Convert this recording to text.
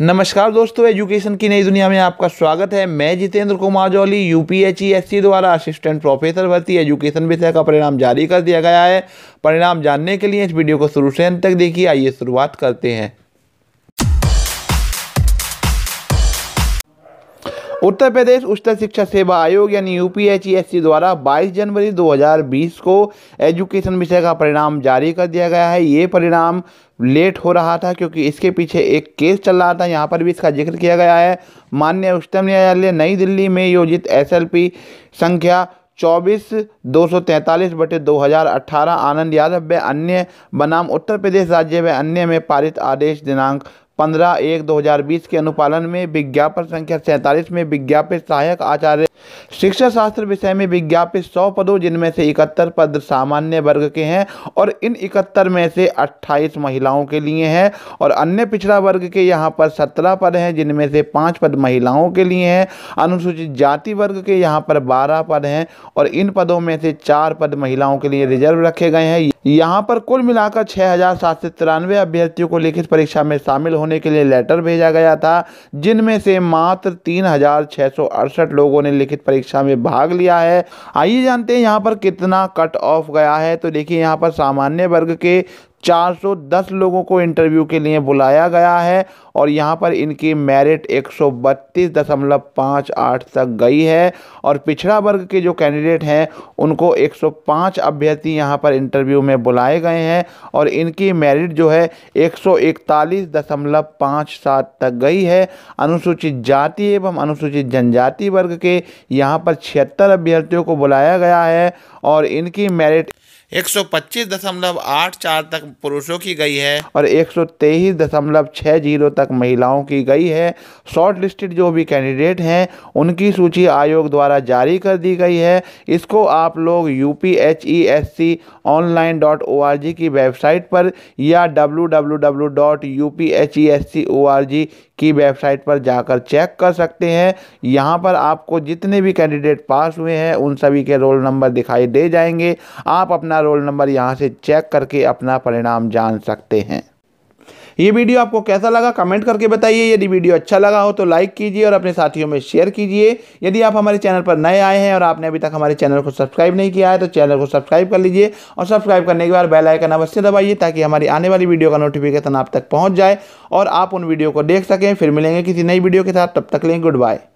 नमस्कार दोस्तों एजुकेशन की नई दुनिया में आपका स्वागत है मैं Jitendra Kumar Jolly U P e द्वारा असिस्टेंट प्रोफेसर भर्ती एजुकेशन विषय का परिणाम जारी कर दिया गया है परिणाम जानने के लिए इस वीडियो को शुरू से अंत तक देखिए आइए शुरुआत करते हैं उत्तर प्रदेश उच्चतर शिक्षा सेवा आयोग यानी यू e द्वारा 22 जनवरी 2020 को एजुकेशन विषय का परिणाम जारी कर दिया गया है ये परिणाम लेट हो रहा था क्योंकि इसके पीछे एक केस चल रहा था यहाँ पर भी इसका जिक्र किया गया है माननीय उच्चतम न्यायालय नई दिल्ली में योजित एस संख्या चौबीस दो सौ तैंतालीस बटे दो हज़ार अट्ठारह आनंद यादव व अन्य बनाम उत्तर प्रदेश राज्य व अन्य में पारित आदेश दिनांक पंद्रह एक दो हजार बीस के अनुपालन में विज्ञापन संख्या सैंतालीस में विज्ञापित सहायक आचार्य शिक्षा शास्त्र विषय में विज्ञापित सौ पदों जिनमें से इकहत्तर पद सामान्य वर्ग के हैं और इन इकहत्तर में से अट्ठाईस महिलाओं के लिए हैं और अन्य पिछड़ा वर्ग के यहाँ पर सत्रह पद हैं जिनमें से पाँच पद महिलाओं के लिए हैं अनुसूचित जाति वर्ग के यहाँ पर बारह पद हैं और इन पदों में से चार पद महिलाओं के लिए रिजर्व रखे गए हैं यहाँ पर कुल मिलाकर छः हज़ार सात सौ तिरानवे अभ्यर्थियों को लिखित परीक्षा में शामिल होने के लिए लेटर भेजा गया था जिनमें से मात्र तीन हज़ार छः सौ अड़सठ लोगों ने लिखित परीक्षा में भाग लिया है आइए जानते हैं यहाँ पर कितना कट ऑफ गया है तो देखिए यहाँ पर सामान्य वर्ग के 410 लोगों को इंटरव्यू के लिए बुलाया गया है और यहाँ पर इनकी मेरिट एक तक गई है और पिछड़ा वर्ग के जो कैंडिडेट हैं उनको 105 अभ्यर्थी यहाँ पर इंटरव्यू में बुलाए गए हैं और इनकी मेरिट जो है एक तक गई है अनुसूचित जाति एवं अनुसूचित जनजाति वर्ग के यहाँ पर छिहत्तर अभ्यर्थियों को बुलाया गया है और इनकी मेरिट 125.84 तक पुरुषों की गई है और 123.60 तक महिलाओं की गई है शॉर्ट लिस्टेड जो भी कैंडिडेट हैं उनकी सूची आयोग द्वारा जारी कर दी गई है इसको आप लोग U P H E S C online dot O R G की वेबसाइट पर या W W W dot U P H E S C O R G की वेबसाइट पर जाकर चेक कर सकते हैं यहाँ पर आपको जितने भी कैंडिडेट पास हुए हैं उन सभी के रोल नंबर दिखाई दे जाएंगे आप अपना अपना रोल नंबर यहाँ से चेक करके अपना परिणाम जान सकते हैं ये वीडियो आपको कैसा लगा कमेंट करके बताइए यदि वीडियो अच्छा लगा हो तो लाइक कीजिए और अपने साथियों में शेयर कीजिए यदि आप हमारे चैनल पर नए आए हैं और आपने अभी तक हमारे चैनल को सब्सक्राइब नहीं किया है तो चैनल को सब्सक्राइब कर लीजिए और सब्सक्राइब करने के बाद बेल आइकन अवश्य दबाइए ताकि हमारी आने वाली वीडियो का नोटिफिकेशन आप तक पहुँच जाए और आप उन वीडियो को देख सकें फिर मिलेंगे किसी नई वीडियो के साथ तब तक लें गुड बाय